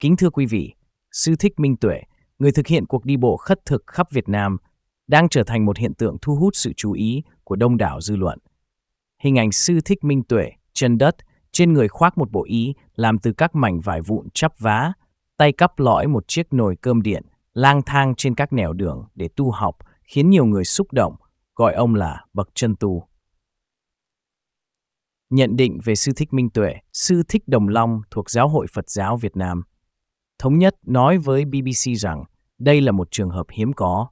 Kính thưa quý vị, Sư Thích Minh Tuệ, người thực hiện cuộc đi bộ khất thực khắp Việt Nam, đang trở thành một hiện tượng thu hút sự chú ý của đông đảo dư luận. Hình ảnh Sư Thích Minh Tuệ, chân đất, trên người khoác một bộ ý làm từ các mảnh vải vụn chắp vá, tay cắp lõi một chiếc nồi cơm điện, lang thang trên các nẻo đường để tu học, khiến nhiều người xúc động, gọi ông là bậc chân tu. Nhận định về Sư Thích Minh Tuệ, Sư Thích Đồng Long thuộc Giáo hội Phật giáo Việt Nam – thống nhất nói với BBC rằng đây là một trường hợp hiếm có.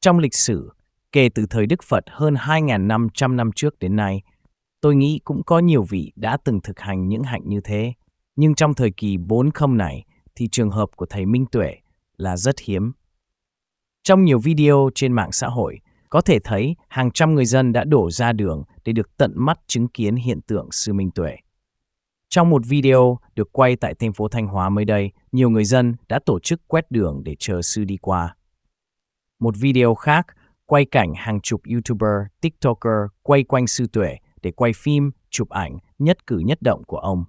Trong lịch sử, kể từ thời Đức Phật hơn 2.500 năm trước đến nay, tôi nghĩ cũng có nhiều vị đã từng thực hành những hạnh như thế. Nhưng trong thời kỳ 40 này thì trường hợp của Thầy Minh Tuệ là rất hiếm. Trong nhiều video trên mạng xã hội, có thể thấy hàng trăm người dân đã đổ ra đường để được tận mắt chứng kiến hiện tượng Sư Minh Tuệ. Trong một video, được quay tại thành phố Thanh Hóa mới đây, nhiều người dân đã tổ chức quét đường để chờ sư đi qua. Một video khác quay cảnh hàng chục YouTuber, TikToker quay quanh sư tuệ để quay phim, chụp ảnh, nhất cử nhất động của ông.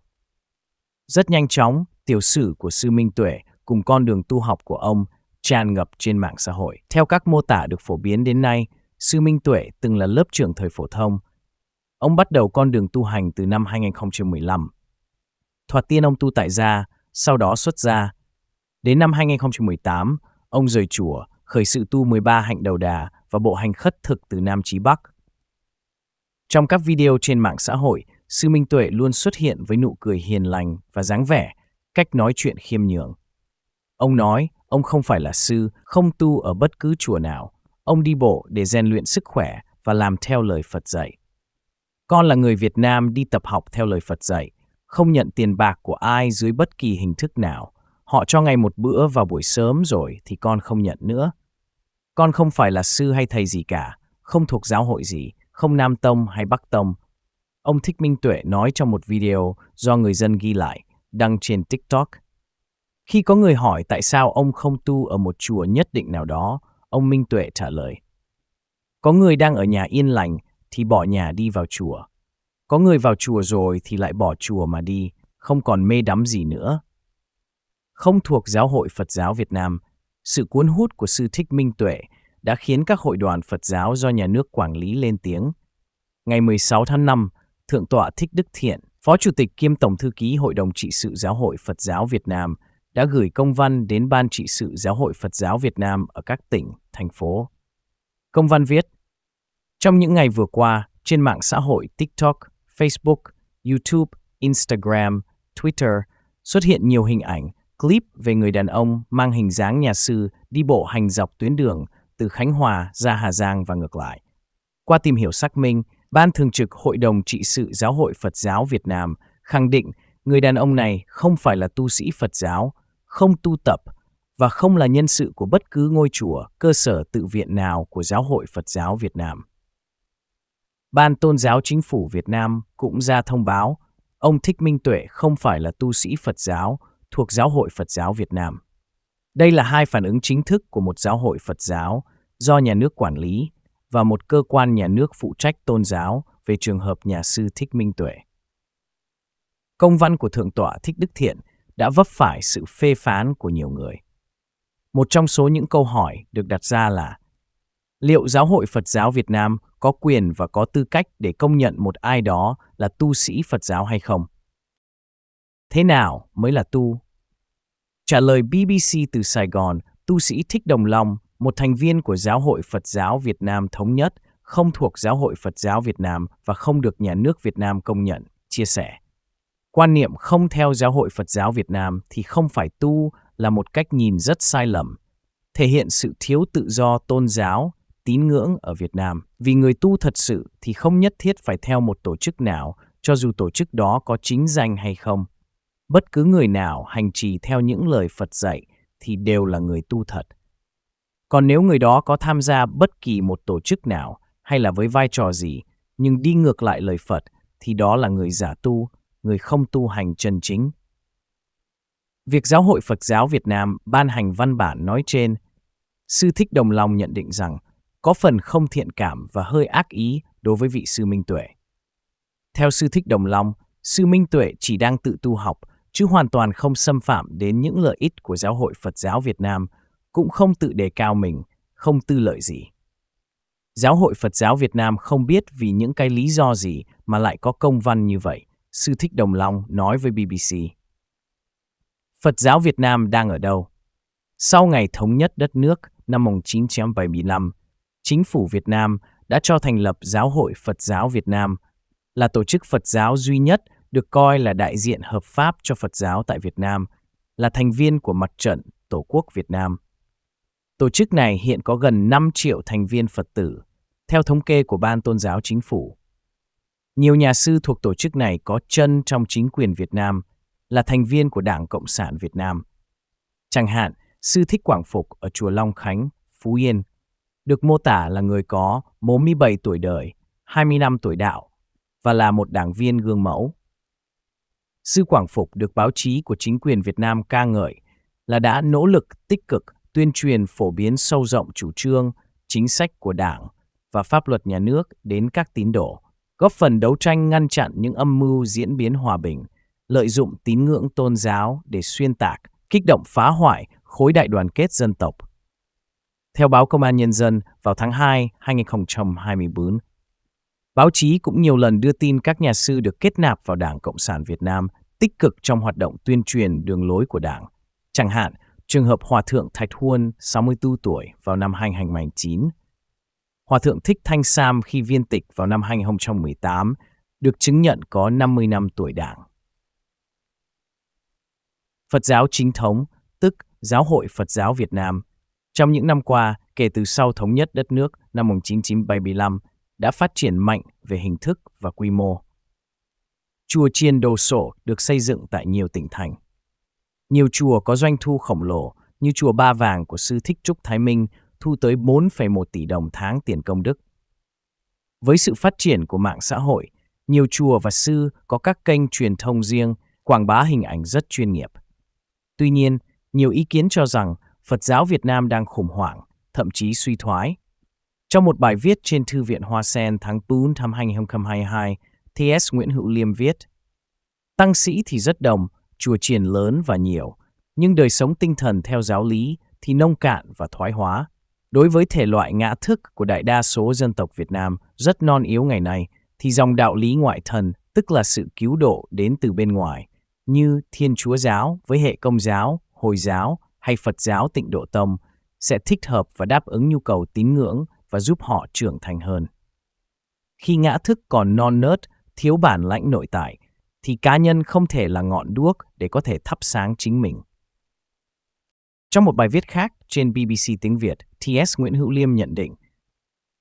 Rất nhanh chóng, tiểu sử của sư Minh Tuệ cùng con đường tu học của ông tràn ngập trên mạng xã hội. Theo các mô tả được phổ biến đến nay, sư Minh Tuệ từng là lớp trưởng thời phổ thông. Ông bắt đầu con đường tu hành từ năm 2015 Thoạt tiên ông tu tại gia, sau đó xuất gia. Đến năm 2018, ông rời chùa, khởi sự tu 13 hạnh đầu đà và bộ hành khất thực từ Nam chí Bắc. Trong các video trên mạng xã hội, Sư Minh Tuệ luôn xuất hiện với nụ cười hiền lành và dáng vẻ, cách nói chuyện khiêm nhường. Ông nói, ông không phải là sư, không tu ở bất cứ chùa nào. Ông đi bộ để rèn luyện sức khỏe và làm theo lời Phật dạy. Con là người Việt Nam đi tập học theo lời Phật dạy, không nhận tiền bạc của ai dưới bất kỳ hình thức nào. Họ cho ngày một bữa vào buổi sớm rồi thì con không nhận nữa. Con không phải là sư hay thầy gì cả, không thuộc giáo hội gì, không Nam Tông hay Bắc Tông. Ông Thích Minh Tuệ nói trong một video do người dân ghi lại, đăng trên TikTok. Khi có người hỏi tại sao ông không tu ở một chùa nhất định nào đó, ông Minh Tuệ trả lời. Có người đang ở nhà yên lành thì bỏ nhà đi vào chùa. Có người vào chùa rồi thì lại bỏ chùa mà đi, không còn mê đắm gì nữa. Không thuộc giáo hội Phật giáo Việt Nam, sự cuốn hút của sư Thích Minh Tuệ đã khiến các hội đoàn Phật giáo do nhà nước quản lý lên tiếng. Ngày 16 tháng 5, Thượng tọa Thích Đức Thiện, Phó Chủ tịch kiêm Tổng Thư ký Hội đồng Trị sự Giáo hội Phật giáo Việt Nam, đã gửi công văn đến Ban Trị sự Giáo hội Phật giáo Việt Nam ở các tỉnh, thành phố. Công văn viết, Trong những ngày vừa qua, trên mạng xã hội TikTok, Facebook, YouTube, Instagram, Twitter xuất hiện nhiều hình ảnh, clip về người đàn ông mang hình dáng nhà sư đi bộ hành dọc tuyến đường từ Khánh Hòa ra Hà Giang và ngược lại. Qua tìm hiểu xác minh, Ban Thường trực Hội đồng Trị sự Giáo hội Phật giáo Việt Nam khẳng định người đàn ông này không phải là tu sĩ Phật giáo, không tu tập và không là nhân sự của bất cứ ngôi chùa, cơ sở tự viện nào của Giáo hội Phật giáo Việt Nam. Ban Tôn giáo Chính phủ Việt Nam cũng ra thông báo ông Thích Minh Tuệ không phải là tu sĩ Phật giáo thuộc Giáo hội Phật giáo Việt Nam. Đây là hai phản ứng chính thức của một giáo hội Phật giáo do nhà nước quản lý và một cơ quan nhà nước phụ trách tôn giáo về trường hợp nhà sư Thích Minh Tuệ. Công văn của Thượng tọa Thích Đức Thiện đã vấp phải sự phê phán của nhiều người. Một trong số những câu hỏi được đặt ra là liệu Giáo hội Phật giáo Việt Nam có quyền và có tư cách để công nhận một ai đó là tu sĩ Phật giáo hay không? Thế nào mới là tu? Trả lời BBC từ Sài Gòn, tu sĩ Thích Đồng Long, một thành viên của Giáo hội Phật giáo Việt Nam Thống Nhất, không thuộc Giáo hội Phật giáo Việt Nam và không được nhà nước Việt Nam công nhận, chia sẻ. Quan niệm không theo Giáo hội Phật giáo Việt Nam thì không phải tu là một cách nhìn rất sai lầm, thể hiện sự thiếu tự do tôn giáo tín ngưỡng ở Việt Nam. Vì người tu thật sự thì không nhất thiết phải theo một tổ chức nào, cho dù tổ chức đó có chính danh hay không. Bất cứ người nào hành trì theo những lời Phật dạy thì đều là người tu thật. Còn nếu người đó có tham gia bất kỳ một tổ chức nào hay là với vai trò gì, nhưng đi ngược lại lời Phật thì đó là người giả tu, người không tu hành chân chính. Việc Giáo hội Phật giáo Việt Nam ban hành văn bản nói trên, Sư Thích Đồng Long nhận định rằng có phần không thiện cảm và hơi ác ý đối với vị sư Minh Tuệ. Theo sư Thích Đồng Long, sư Minh Tuệ chỉ đang tự tu học, chứ hoàn toàn không xâm phạm đến những lợi ích của giáo hội Phật giáo Việt Nam, cũng không tự đề cao mình, không tư lợi gì. Giáo hội Phật giáo Việt Nam không biết vì những cái lý do gì mà lại có công văn như vậy, sư Thích Đồng Long nói với BBC. Phật giáo Việt Nam đang ở đâu? Sau ngày thống nhất đất nước năm 1975, chính phủ Việt Nam đã cho thành lập Giáo hội Phật giáo Việt Nam, là tổ chức Phật giáo duy nhất được coi là đại diện hợp pháp cho Phật giáo tại Việt Nam, là thành viên của Mặt trận Tổ quốc Việt Nam. Tổ chức này hiện có gần 5 triệu thành viên Phật tử, theo thống kê của Ban Tôn giáo Chính phủ. Nhiều nhà sư thuộc tổ chức này có chân trong chính quyền Việt Nam, là thành viên của Đảng Cộng sản Việt Nam. Chẳng hạn, sư Thích Quảng Phục ở Chùa Long Khánh, Phú Yên được mô tả là người có 47 tuổi đời, 20 năm tuổi đạo và là một đảng viên gương mẫu. Sư Quảng Phục được báo chí của chính quyền Việt Nam ca ngợi là đã nỗ lực tích cực tuyên truyền phổ biến sâu rộng chủ trương, chính sách của Đảng và pháp luật nhà nước đến các tín đồ, góp phần đấu tranh ngăn chặn những âm mưu diễn biến hòa bình, lợi dụng tín ngưỡng tôn giáo để xuyên tạc, kích động phá hoại khối đại đoàn kết dân tộc theo báo Công an Nhân dân, vào tháng 2, 2024, báo chí cũng nhiều lần đưa tin các nhà sư được kết nạp vào Đảng Cộng sản Việt Nam tích cực trong hoạt động tuyên truyền đường lối của Đảng. Chẳng hạn, trường hợp Hòa Thượng Thạch Huân, 64 tuổi, vào năm 2009; Hòa Thượng Thích Thanh Sam khi viên tịch vào năm 2018, được chứng nhận có 50 năm tuổi Đảng. Phật giáo chính thống, tức Giáo hội Phật giáo Việt Nam, trong những năm qua, kể từ sau thống nhất đất nước năm 1975, đã phát triển mạnh về hình thức và quy mô. Chùa Chiên Đồ Sổ được xây dựng tại nhiều tỉnh thành. Nhiều chùa có doanh thu khổng lồ, như chùa Ba Vàng của sư Thích Trúc Thái Minh thu tới 4,1 tỷ đồng tháng tiền công đức. Với sự phát triển của mạng xã hội, nhiều chùa và sư có các kênh truyền thông riêng, quảng bá hình ảnh rất chuyên nghiệp. Tuy nhiên, nhiều ý kiến cho rằng Phật giáo Việt Nam đang khủng hoảng, thậm chí suy thoái. Trong một bài viết trên Thư viện Hoa Sen tháng 4 năm 2022, T.S. Nguyễn Hữu Liêm viết Tăng sĩ thì rất đồng, chùa triển lớn và nhiều, nhưng đời sống tinh thần theo giáo lý thì nông cạn và thoái hóa. Đối với thể loại ngã thức của đại đa số dân tộc Việt Nam rất non yếu ngày nay, thì dòng đạo lý ngoại thần, tức là sự cứu độ đến từ bên ngoài, như Thiên Chúa Giáo với hệ Công Giáo, Hồi Giáo, hay Phật giáo tịnh độ tông sẽ thích hợp và đáp ứng nhu cầu tín ngưỡng và giúp họ trưởng thành hơn. Khi ngã thức còn non nớt, thiếu bản lãnh nội tại, thì cá nhân không thể là ngọn đuốc để có thể thắp sáng chính mình. Trong một bài viết khác trên BBC tiếng Việt, TS Nguyễn Hữu Liêm nhận định,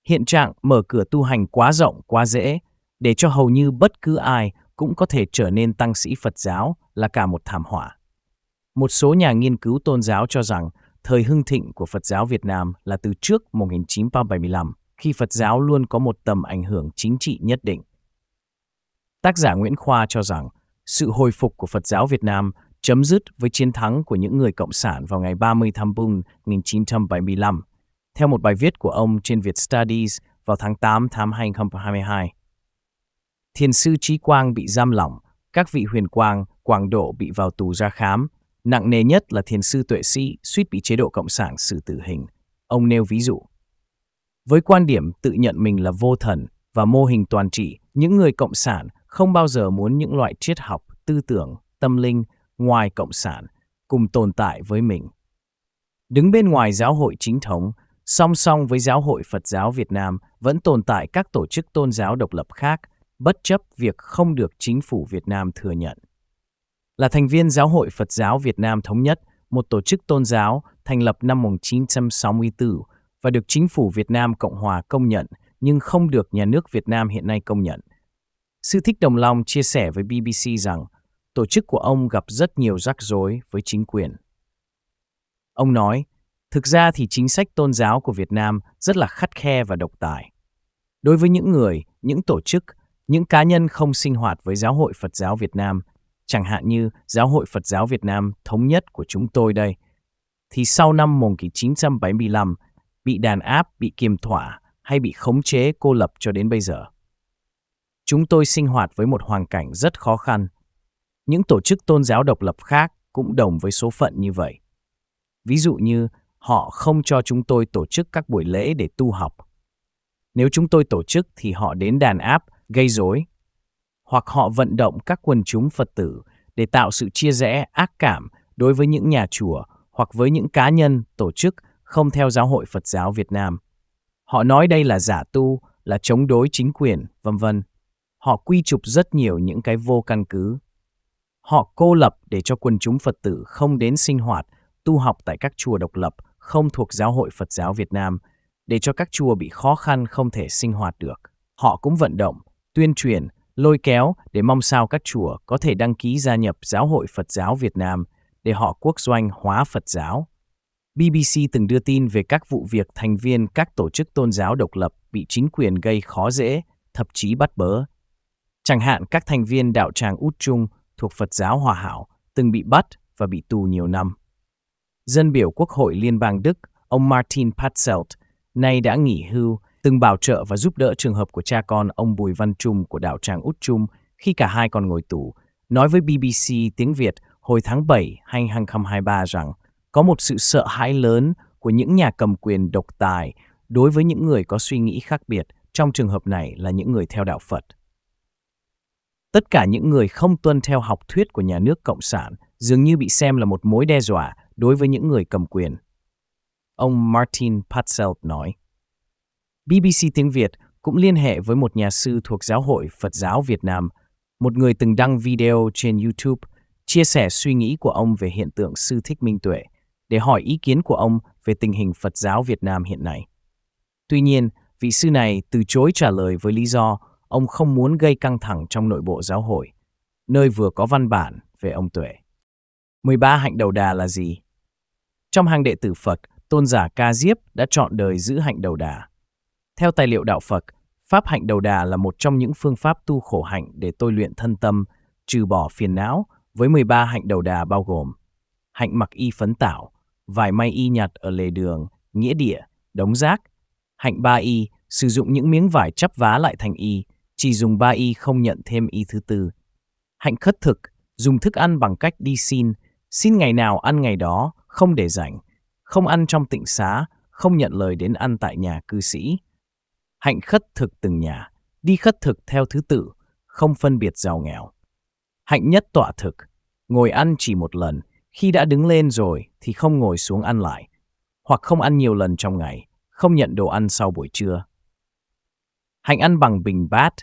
hiện trạng mở cửa tu hành quá rộng, quá dễ, để cho hầu như bất cứ ai cũng có thể trở nên tăng sĩ Phật giáo là cả một thảm họa. Một số nhà nghiên cứu tôn giáo cho rằng thời hưng thịnh của Phật giáo Việt Nam là từ trước 1975, khi Phật giáo luôn có một tầm ảnh hưởng chính trị nhất định. Tác giả Nguyễn Khoa cho rằng sự hồi phục của Phật giáo Việt Nam chấm dứt với chiến thắng của những người Cộng sản vào ngày 30 tháng 4 1975, theo một bài viết của ông trên Việt Studies vào tháng 8 năm 2022. Thiền sư Trí Quang bị giam lỏng, các vị huyền quang, quảng độ bị vào tù ra khám, Nặng nề nhất là thiền sư tuệ sĩ suýt bị chế độ cộng sản xử tử hình. Ông nêu ví dụ. Với quan điểm tự nhận mình là vô thần và mô hình toàn trị, những người cộng sản không bao giờ muốn những loại triết học, tư tưởng, tâm linh ngoài cộng sản cùng tồn tại với mình. Đứng bên ngoài giáo hội chính thống, song song với giáo hội Phật giáo Việt Nam vẫn tồn tại các tổ chức tôn giáo độc lập khác, bất chấp việc không được chính phủ Việt Nam thừa nhận. Là thành viên Giáo hội Phật giáo Việt Nam Thống nhất, một tổ chức tôn giáo thành lập năm 1964 và được chính phủ Việt Nam Cộng hòa công nhận nhưng không được nhà nước Việt Nam hiện nay công nhận. Sư Thích Đồng Long chia sẻ với BBC rằng tổ chức của ông gặp rất nhiều rắc rối với chính quyền. Ông nói, thực ra thì chính sách tôn giáo của Việt Nam rất là khắt khe và độc tài. Đối với những người, những tổ chức, những cá nhân không sinh hoạt với Giáo hội Phật giáo Việt Nam chẳng hạn như Giáo hội Phật giáo Việt Nam thống nhất của chúng tôi đây, thì sau năm 1975 bị đàn áp, bị kiềm thỏa hay bị khống chế cô lập cho đến bây giờ. Chúng tôi sinh hoạt với một hoàn cảnh rất khó khăn. Những tổ chức tôn giáo độc lập khác cũng đồng với số phận như vậy. Ví dụ như họ không cho chúng tôi tổ chức các buổi lễ để tu học. Nếu chúng tôi tổ chức thì họ đến đàn áp, gây rối hoặc họ vận động các quần chúng Phật tử để tạo sự chia rẽ ác cảm đối với những nhà chùa hoặc với những cá nhân, tổ chức không theo giáo hội Phật giáo Việt Nam. Họ nói đây là giả tu, là chống đối chính quyền, vân vân. Họ quy chụp rất nhiều những cái vô căn cứ. Họ cô lập để cho quần chúng Phật tử không đến sinh hoạt, tu học tại các chùa độc lập không thuộc giáo hội Phật giáo Việt Nam, để cho các chùa bị khó khăn không thể sinh hoạt được. Họ cũng vận động, tuyên truyền lôi kéo để mong sao các chùa có thể đăng ký gia nhập Giáo hội Phật giáo Việt Nam để họ quốc doanh hóa Phật giáo. BBC từng đưa tin về các vụ việc thành viên các tổ chức tôn giáo độc lập bị chính quyền gây khó dễ, thậm chí bắt bớ. Chẳng hạn các thành viên đạo tràng Út Trung thuộc Phật giáo Hòa Hảo từng bị bắt và bị tù nhiều năm. Dân biểu Quốc hội Liên bang Đức, ông Martin Patzelt, nay đã nghỉ hưu từng bảo trợ và giúp đỡ trường hợp của cha con ông Bùi Văn Trung của đảo Tràng Út Trung khi cả hai còn ngồi tù, nói với BBC tiếng Việt hồi tháng 7 2023 rằng có một sự sợ hãi lớn của những nhà cầm quyền độc tài đối với những người có suy nghĩ khác biệt, trong trường hợp này là những người theo đạo Phật. Tất cả những người không tuân theo học thuyết của nhà nước Cộng sản dường như bị xem là một mối đe dọa đối với những người cầm quyền. Ông Martin Patzelt nói. BBC Tiếng Việt cũng liên hệ với một nhà sư thuộc Giáo hội Phật giáo Việt Nam, một người từng đăng video trên YouTube chia sẻ suy nghĩ của ông về hiện tượng sư thích minh tuệ để hỏi ý kiến của ông về tình hình Phật giáo Việt Nam hiện nay. Tuy nhiên, vị sư này từ chối trả lời với lý do ông không muốn gây căng thẳng trong nội bộ giáo hội, nơi vừa có văn bản về ông Tuệ. 13 hạnh đầu đà là gì? Trong hàng đệ tử Phật, tôn giả Ca Diếp đã chọn đời giữ hạnh đầu đà. Theo tài liệu đạo Phật, pháp hạnh đầu đà là một trong những phương pháp tu khổ hạnh để tôi luyện thân tâm, trừ bỏ phiền não, với 13 hạnh đầu đà bao gồm hạnh mặc y phấn tảo, vải may y nhặt ở lề đường, nghĩa địa, đống rác, hạnh ba y, sử dụng những miếng vải chắp vá lại thành y, chỉ dùng ba y không nhận thêm y thứ tư. Hạnh khất thực, dùng thức ăn bằng cách đi xin, xin ngày nào ăn ngày đó, không để rảnh, không ăn trong tịnh xá, không nhận lời đến ăn tại nhà cư sĩ hạnh khất thực từng nhà, đi khất thực theo thứ tự, không phân biệt giàu nghèo. Hạnh nhất tọa thực, ngồi ăn chỉ một lần, khi đã đứng lên rồi thì không ngồi xuống ăn lại, hoặc không ăn nhiều lần trong ngày, không nhận đồ ăn sau buổi trưa. Hạnh ăn bằng bình bát,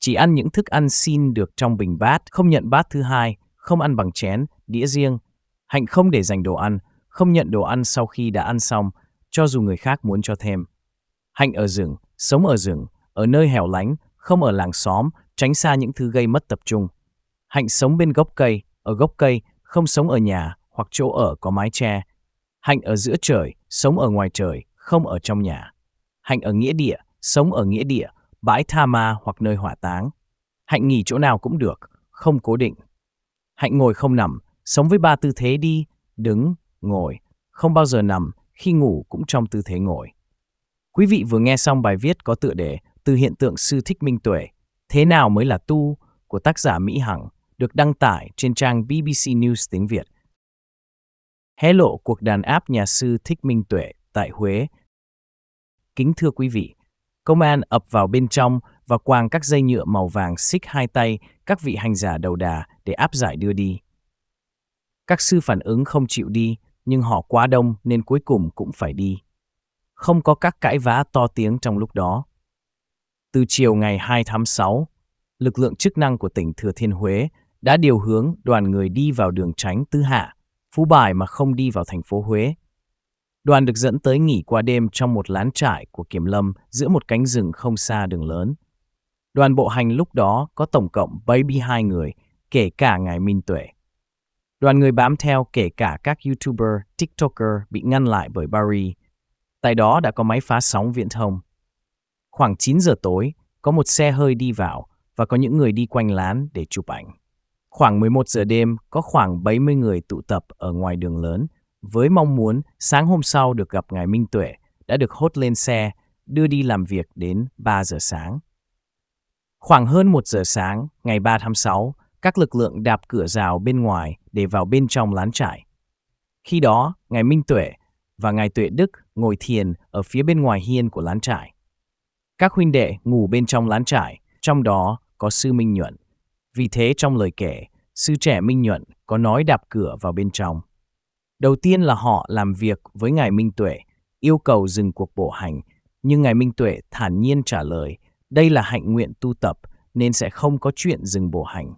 chỉ ăn những thức ăn xin được trong bình bát, không nhận bát thứ hai, không ăn bằng chén, đĩa riêng. Hạnh không để dành đồ ăn, không nhận đồ ăn sau khi đã ăn xong, cho dù người khác muốn cho thêm. Hạnh ở rừng, Sống ở rừng, ở nơi hẻo lánh, không ở làng xóm, tránh xa những thứ gây mất tập trung. Hạnh sống bên gốc cây, ở gốc cây, không sống ở nhà hoặc chỗ ở có mái che. Hạnh ở giữa trời, sống ở ngoài trời, không ở trong nhà. Hạnh ở nghĩa địa, sống ở nghĩa địa, bãi tha ma hoặc nơi hỏa táng. Hạnh nghỉ chỗ nào cũng được, không cố định. Hạnh ngồi không nằm, sống với ba tư thế đi, đứng, ngồi, không bao giờ nằm, khi ngủ cũng trong tư thế ngồi. Quý vị vừa nghe xong bài viết có tựa đề Từ hiện tượng sư thích minh tuệ, thế nào mới là tu của tác giả Mỹ Hằng được đăng tải trên trang BBC News tiếng Việt. Hé lộ cuộc đàn áp nhà sư Thích Minh Tuệ tại Huế. Kính thưa quý vị, công an ập vào bên trong và quàng các dây nhựa màu vàng xích hai tay các vị hành giả đầu đà để áp giải đưa đi. Các sư phản ứng không chịu đi, nhưng họ quá đông nên cuối cùng cũng phải đi không có các cãi vã to tiếng trong lúc đó. Từ chiều ngày 2 tháng 6, lực lượng chức năng của tỉnh Thừa Thiên Huế đã điều hướng đoàn người đi vào đường tránh Tư Hạ, Phú Bài mà không đi vào thành phố Huế. Đoàn được dẫn tới nghỉ qua đêm trong một lán trại của Kiểm Lâm giữa một cánh rừng không xa đường lớn. Đoàn bộ hành lúc đó có tổng cộng 72 người, kể cả ngài Minh Tuệ. Đoàn người bám theo kể cả các YouTuber, TikToker bị ngăn lại bởi Barry, Tại đó đã có máy phá sóng viễn thông. Khoảng 9 giờ tối, có một xe hơi đi vào và có những người đi quanh lán để chụp ảnh. Khoảng 11 giờ đêm, có khoảng 70 người tụ tập ở ngoài đường lớn với mong muốn sáng hôm sau được gặp Ngài Minh Tuệ đã được hốt lên xe, đưa đi làm việc đến 3 giờ sáng. Khoảng hơn 1 giờ sáng, ngày 3 tháng 6, các lực lượng đạp cửa rào bên ngoài để vào bên trong lán trại. Khi đó, Ngài Minh Tuệ và Ngài Tuệ Đức ngồi thiền ở phía bên ngoài hiên của lán trại. Các huynh đệ ngủ bên trong lán trại, trong đó có sư Minh Nhuận. Vì thế trong lời kể, sư trẻ Minh Nhuận có nói đạp cửa vào bên trong. Đầu tiên là họ làm việc với Ngài Minh Tuệ, yêu cầu dừng cuộc bổ hành, nhưng Ngài Minh Tuệ thản nhiên trả lời, đây là hạnh nguyện tu tập nên sẽ không có chuyện dừng bổ hành.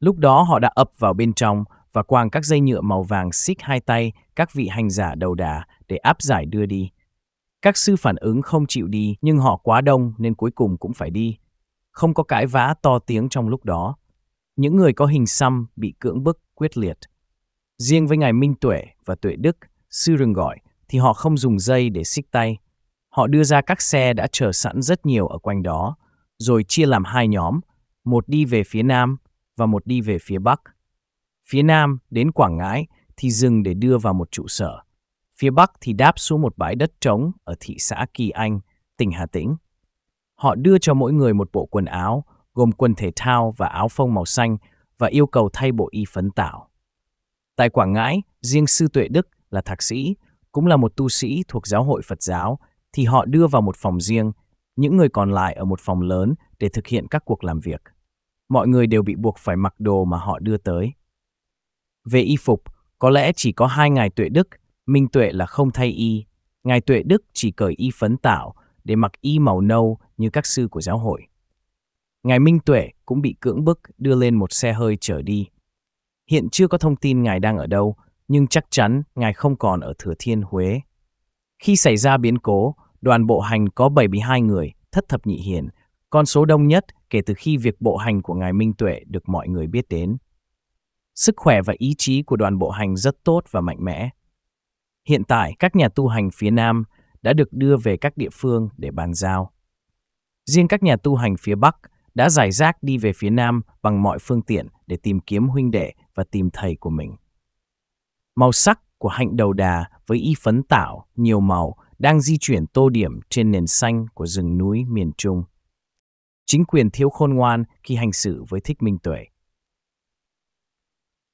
Lúc đó họ đã ập vào bên trong, và quàng các dây nhựa màu vàng xích hai tay các vị hành giả đầu đà để áp giải đưa đi. Các sư phản ứng không chịu đi nhưng họ quá đông nên cuối cùng cũng phải đi. Không có cãi vã to tiếng trong lúc đó. Những người có hình xăm bị cưỡng bức quyết liệt. Riêng với Ngài Minh Tuệ và Tuệ Đức, sư rừng gọi, thì họ không dùng dây để xích tay. Họ đưa ra các xe đã chờ sẵn rất nhiều ở quanh đó, rồi chia làm hai nhóm, một đi về phía nam và một đi về phía bắc. Phía Nam đến Quảng Ngãi thì dừng để đưa vào một trụ sở. Phía Bắc thì đáp xuống một bãi đất trống ở thị xã Kỳ Anh, tỉnh Hà Tĩnh. Họ đưa cho mỗi người một bộ quần áo, gồm quần thể thao và áo phông màu xanh và yêu cầu thay bộ y phấn tảo. Tại Quảng Ngãi, riêng Sư Tuệ Đức là thạc sĩ, cũng là một tu sĩ thuộc giáo hội Phật giáo, thì họ đưa vào một phòng riêng, những người còn lại ở một phòng lớn để thực hiện các cuộc làm việc. Mọi người đều bị buộc phải mặc đồ mà họ đưa tới. Về y phục, có lẽ chỉ có hai ngài tuệ đức, minh tuệ là không thay y. Ngài tuệ đức chỉ cởi y phấn tạo để mặc y màu nâu như các sư của giáo hội. Ngài Minh Tuệ cũng bị cưỡng bức đưa lên một xe hơi chở đi. Hiện chưa có thông tin ngài đang ở đâu, nhưng chắc chắn ngài không còn ở Thừa Thiên Huế. Khi xảy ra biến cố, đoàn bộ hành có 72 người, thất thập nhị hiền, con số đông nhất kể từ khi việc bộ hành của ngài Minh Tuệ được mọi người biết đến. Sức khỏe và ý chí của đoàn bộ hành rất tốt và mạnh mẽ. Hiện tại, các nhà tu hành phía Nam đã được đưa về các địa phương để bàn giao. Riêng các nhà tu hành phía Bắc đã giải rác đi về phía Nam bằng mọi phương tiện để tìm kiếm huynh đệ và tìm thầy của mình. Màu sắc của hạnh đầu đà với y phấn tạo nhiều màu đang di chuyển tô điểm trên nền xanh của rừng núi miền Trung. Chính quyền thiếu khôn ngoan khi hành xử với thích minh tuệ.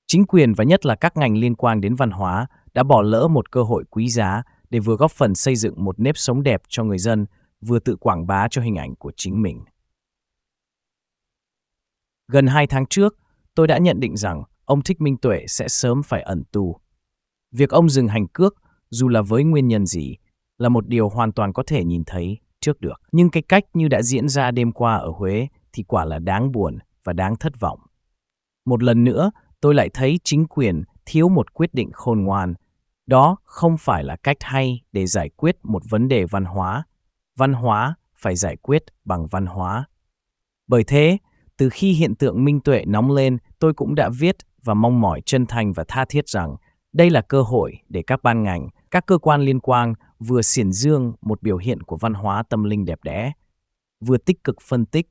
Chính quyền và nhất là các ngành liên quan đến văn hóa đã bỏ lỡ một cơ hội quý giá để vừa góp phần xây dựng một nếp sống đẹp cho người dân, vừa tự quảng bá cho hình ảnh của chính mình. Gần hai tháng trước, tôi đã nhận định rằng ông Thích Minh Tuệ sẽ sớm phải ẩn tù. Việc ông dừng hành cước, dù là với nguyên nhân gì, là một điều hoàn toàn có thể nhìn thấy trước được. Nhưng cái cách như đã diễn ra đêm qua ở Huế thì quả là đáng buồn và đáng thất vọng. Một lần nữa, tôi lại thấy chính quyền thiếu một quyết định khôn ngoan. Đó không phải là cách hay để giải quyết một vấn đề văn hóa. Văn hóa phải giải quyết bằng văn hóa. Bởi thế, từ khi hiện tượng minh tuệ nóng lên, tôi cũng đã viết và mong mỏi chân thành và tha thiết rằng đây là cơ hội để các ban ngành, các cơ quan liên quan vừa xiển dương một biểu hiện của văn hóa tâm linh đẹp đẽ, vừa tích cực phân tích,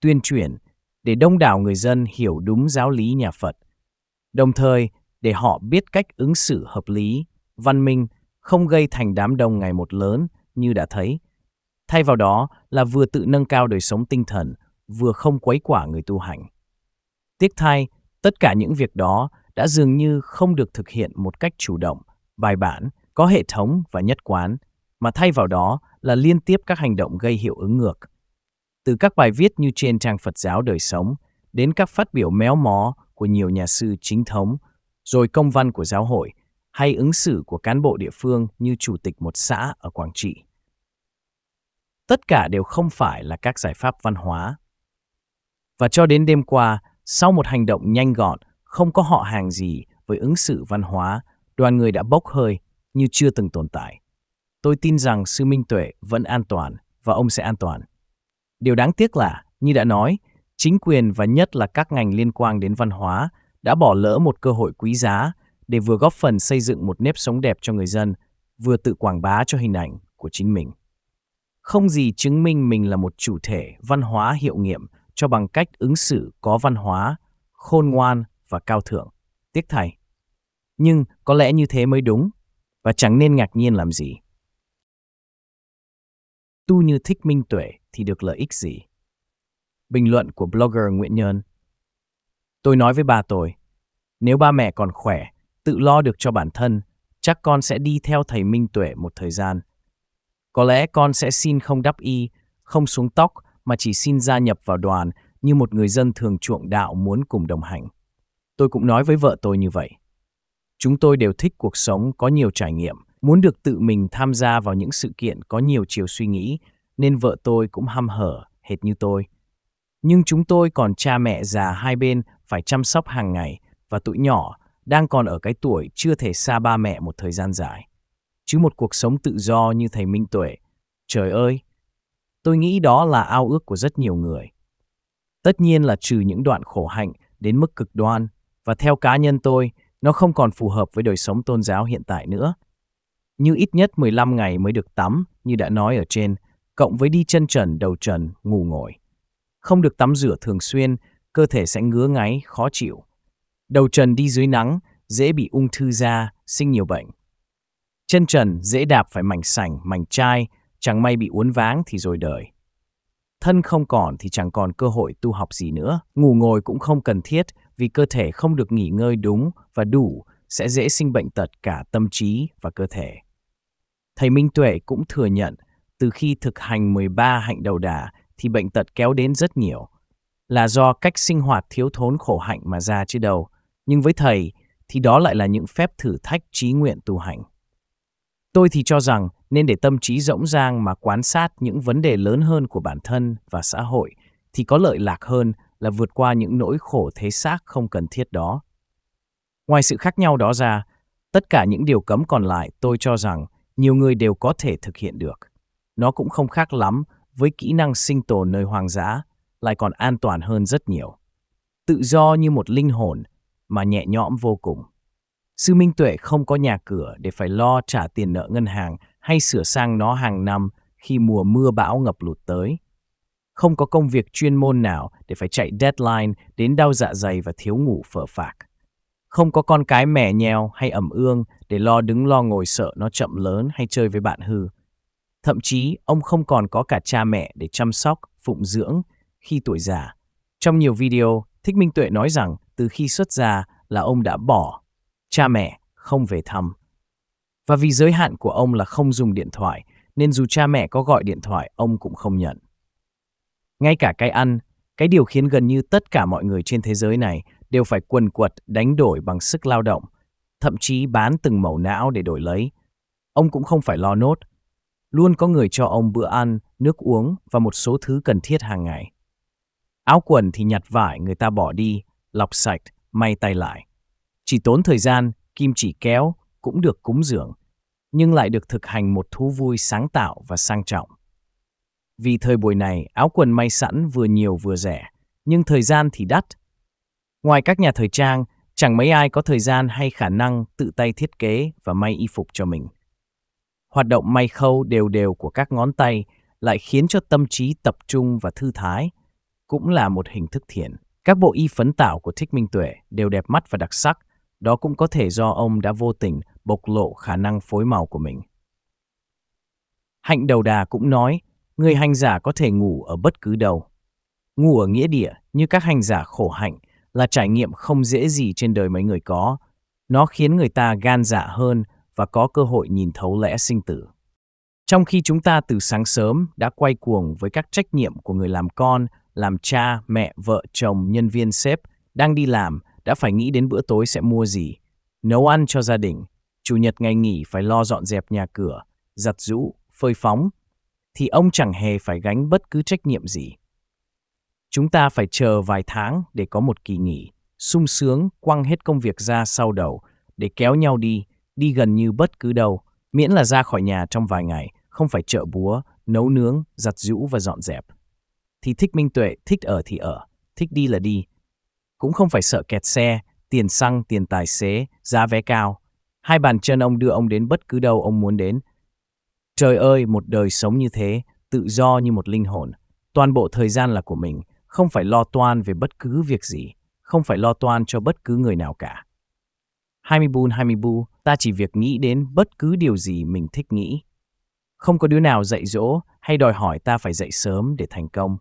tuyên truyền để đông đảo người dân hiểu đúng giáo lý nhà Phật đồng thời để họ biết cách ứng xử hợp lý, văn minh, không gây thành đám đông ngày một lớn như đã thấy. Thay vào đó là vừa tự nâng cao đời sống tinh thần, vừa không quấy quả người tu hành. Tiếc thay, tất cả những việc đó đã dường như không được thực hiện một cách chủ động, bài bản, có hệ thống và nhất quán, mà thay vào đó là liên tiếp các hành động gây hiệu ứng ngược. Từ các bài viết như trên trang Phật giáo đời sống, đến các phát biểu méo mó của nhiều nhà sư chính thống, rồi công văn của giáo hội hay ứng xử của cán bộ địa phương như chủ tịch một xã ở Quảng Trị. Tất cả đều không phải là các giải pháp văn hóa. Và cho đến đêm qua, sau một hành động nhanh gọn, không có họ hàng gì với ứng xử văn hóa, đoàn người đã bốc hơi như chưa từng tồn tại. Tôi tin rằng sư Minh Tuệ vẫn an toàn và ông sẽ an toàn. Điều đáng tiếc là, như đã nói, chính quyền và nhất là các ngành liên quan đến văn hóa đã bỏ lỡ một cơ hội quý giá để vừa góp phần xây dựng một nếp sống đẹp cho người dân, vừa tự quảng bá cho hình ảnh của chính mình. Không gì chứng minh mình là một chủ thể văn hóa hiệu nghiệm cho bằng cách ứng xử có văn hóa, khôn ngoan và cao thượng. Tiếc thầy. Nhưng có lẽ như thế mới đúng, và chẳng nên ngạc nhiên làm gì. Tu như thích minh tuệ thì được lợi ích gì? Bình luận của blogger Nguyễn Nhơn. Tôi nói với ba tôi, nếu ba mẹ còn khỏe, tự lo được cho bản thân, chắc con sẽ đi theo thầy Minh Tuệ một thời gian. Có lẽ con sẽ xin không đắp y, không xuống tóc mà chỉ xin gia nhập vào đoàn như một người dân thường chuộng đạo muốn cùng đồng hành. Tôi cũng nói với vợ tôi như vậy. Chúng tôi đều thích cuộc sống có nhiều trải nghiệm, muốn được tự mình tham gia vào những sự kiện có nhiều chiều suy nghĩ, nên vợ tôi cũng ham hở, hệt như tôi. Nhưng chúng tôi còn cha mẹ già hai bên phải chăm sóc hàng ngày và tụi nhỏ đang còn ở cái tuổi chưa thể xa ba mẹ một thời gian dài. Chứ một cuộc sống tự do như thầy Minh Tuệ, trời ơi, tôi nghĩ đó là ao ước của rất nhiều người. Tất nhiên là trừ những đoạn khổ hạnh đến mức cực đoan, và theo cá nhân tôi, nó không còn phù hợp với đời sống tôn giáo hiện tại nữa. Như ít nhất 15 ngày mới được tắm, như đã nói ở trên, cộng với đi chân trần, đầu trần, ngủ ngồi. Không được tắm rửa thường xuyên, cơ thể sẽ ngứa ngáy, khó chịu. Đầu trần đi dưới nắng, dễ bị ung thư da, sinh nhiều bệnh. Chân trần dễ đạp phải mảnh sảnh, mảnh chai, chẳng may bị uốn váng thì rồi đời. Thân không còn thì chẳng còn cơ hội tu học gì nữa. Ngủ ngồi cũng không cần thiết vì cơ thể không được nghỉ ngơi đúng và đủ sẽ dễ sinh bệnh tật cả tâm trí và cơ thể. Thầy Minh Tuệ cũng thừa nhận từ khi thực hành 13 hạnh đầu đà thì bệnh tật kéo đến rất nhiều. Là do cách sinh hoạt thiếu thốn khổ hạnh mà ra chứ đâu. Nhưng với thầy thì đó lại là những phép thử thách trí nguyện tu hành. Tôi thì cho rằng nên để tâm trí rỗng rang mà quan sát những vấn đề lớn hơn của bản thân và xã hội thì có lợi lạc hơn là vượt qua những nỗi khổ thế xác không cần thiết đó. Ngoài sự khác nhau đó ra, tất cả những điều cấm còn lại tôi cho rằng nhiều người đều có thể thực hiện được. Nó cũng không khác lắm với kỹ năng sinh tồn nơi hoang dã lại còn an toàn hơn rất nhiều. Tự do như một linh hồn mà nhẹ nhõm vô cùng. Sư Minh Tuệ không có nhà cửa để phải lo trả tiền nợ ngân hàng hay sửa sang nó hàng năm khi mùa mưa bão ngập lụt tới. Không có công việc chuyên môn nào để phải chạy deadline đến đau dạ dày và thiếu ngủ phở phạc. Không có con cái mẻ nheo hay ẩm ương để lo đứng lo ngồi sợ nó chậm lớn hay chơi với bạn hư. Thậm chí, ông không còn có cả cha mẹ để chăm sóc, phụng dưỡng khi tuổi già. Trong nhiều video, Thích Minh Tuệ nói rằng từ khi xuất gia là ông đã bỏ cha mẹ không về thăm. Và vì giới hạn của ông là không dùng điện thoại, nên dù cha mẹ có gọi điện thoại, ông cũng không nhận. Ngay cả cái ăn, cái điều khiến gần như tất cả mọi người trên thế giới này đều phải quần quật đánh đổi bằng sức lao động, thậm chí bán từng mẩu não để đổi lấy. Ông cũng không phải lo nốt, luôn có người cho ông bữa ăn, nước uống và một số thứ cần thiết hàng ngày. Áo quần thì nhặt vải người ta bỏ đi, lọc sạch, may tay lại. Chỉ tốn thời gian, kim chỉ kéo cũng được cúng dường, nhưng lại được thực hành một thú vui sáng tạo và sang trọng. Vì thời buổi này, áo quần may sẵn vừa nhiều vừa rẻ, nhưng thời gian thì đắt. Ngoài các nhà thời trang, chẳng mấy ai có thời gian hay khả năng tự tay thiết kế và may y phục cho mình. Hoạt động may khâu đều đều của các ngón tay lại khiến cho tâm trí tập trung và thư thái, cũng là một hình thức thiền. Các bộ y phấn tạo của Thích Minh Tuệ đều đẹp mắt và đặc sắc, đó cũng có thể do ông đã vô tình bộc lộ khả năng phối màu của mình. Hạnh đầu đà cũng nói, người hành giả có thể ngủ ở bất cứ đâu. Ngủ ở nghĩa địa như các hành giả khổ hạnh là trải nghiệm không dễ gì trên đời mấy người có. Nó khiến người ta gan dạ hơn và có cơ hội nhìn thấu lẽ sinh tử. Trong khi chúng ta từ sáng sớm đã quay cuồng với các trách nhiệm của người làm con, làm cha, mẹ, vợ, chồng, nhân viên sếp, đang đi làm, đã phải nghĩ đến bữa tối sẽ mua gì, nấu ăn cho gia đình, chủ nhật ngày nghỉ phải lo dọn dẹp nhà cửa, giặt rũ, phơi phóng, thì ông chẳng hề phải gánh bất cứ trách nhiệm gì. Chúng ta phải chờ vài tháng để có một kỳ nghỉ, sung sướng quăng hết công việc ra sau đầu để kéo nhau đi đi gần như bất cứ đâu, miễn là ra khỏi nhà trong vài ngày, không phải chợ búa, nấu nướng, giặt giũ và dọn dẹp. Thì thích minh tuệ, thích ở thì ở, thích đi là đi. Cũng không phải sợ kẹt xe, tiền xăng, tiền tài xế, giá vé cao. Hai bàn chân ông đưa ông đến bất cứ đâu ông muốn đến. Trời ơi, một đời sống như thế, tự do như một linh hồn. Toàn bộ thời gian là của mình, không phải lo toan về bất cứ việc gì, không phải lo toan cho bất cứ người nào cả. 20 bu 20 bu, ta chỉ việc nghĩ đến bất cứ điều gì mình thích nghĩ. Không có đứa nào dạy dỗ hay đòi hỏi ta phải dậy sớm để thành công.